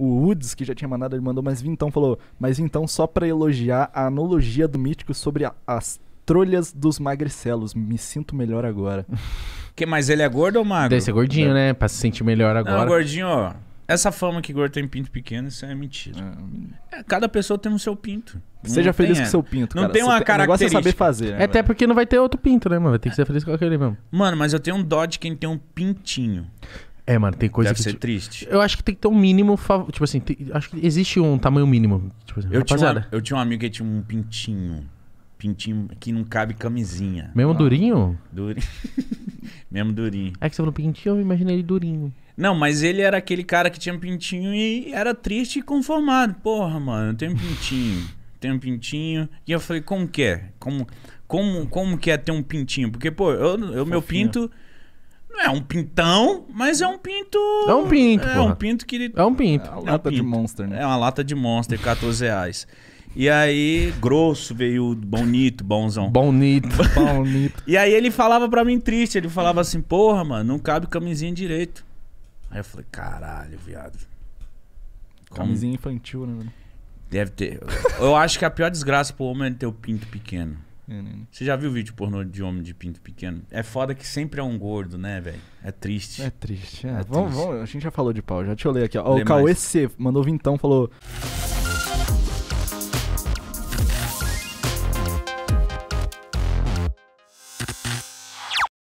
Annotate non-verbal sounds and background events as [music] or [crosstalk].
O Woods, que já tinha mandado, ele mandou mais então falou, mas então só para elogiar a analogia do Mítico sobre a, as trolhas dos magricelos. Me sinto melhor agora. [laughs] que Mas ele é gordo ou magro? Deve ser gordinho, é. né? Pra se sentir melhor agora. Não, gordinho, ó. Essa fama que gordo tem pinto pequeno, isso é mentira. É. é cada pessoa tem o seu pinto. Seja não feliz tem, com o é. seu pinto, não cara. tem uma Você é característica. O saber fazer, né, é até porque não vai ter outro pinto, né, mano? Vai ter que ser feliz com aquele mesmo. Mano, mas eu tenho um dó de quem tem um pintinho. É, mano, tem coisa Deve que. ser tipo, triste. Eu acho que tem que ter um mínimo. Tipo assim, tem... acho que existe um tamanho mínimo. Tipo assim, eu, rapaziada. tinha eu tinha um amigo que tinha um pintinho. Pintinho que não cabe camisinha. Mesmo ah, durinho? Durinho. [laughs] Mesmo durinho. É que você falou pintinho, eu imaginei ele durinho. Não, mas ele era aquele cara que tinha pintinho e era triste e conformado. Porra, mano, eu tenho pintinho. tenho pintinho. E eu falei, como que é? Como, como, como que é ter um pintinho? Porque, pô, eu, eu meu pinto. Não é um pintão, mas é um pinto. É um pinto. É porra. um pinto que ele. É um pinto. É uma é lata pinto. de monster, né? É uma lata de monster, 14 reais. E aí, grosso, veio bonito, bonzão. Bonito, [laughs] bonito. e aí ele falava pra mim triste, ele falava assim, porra, mano, não cabe camisinha direito. Aí eu falei, caralho, viado. Como... Camisinha infantil, né, mano? Deve ter. eu acho que a pior desgraça pro homem é ter o pinto pequeno. Você já viu vídeo pornô de homem de pinto pequeno? É foda que sempre é um gordo, né, velho? É triste. É triste, é. é vamos, triste. Vamos, a gente já falou de pau, já te olhei aqui. Ó. o Cauê C mandou vintão, falou.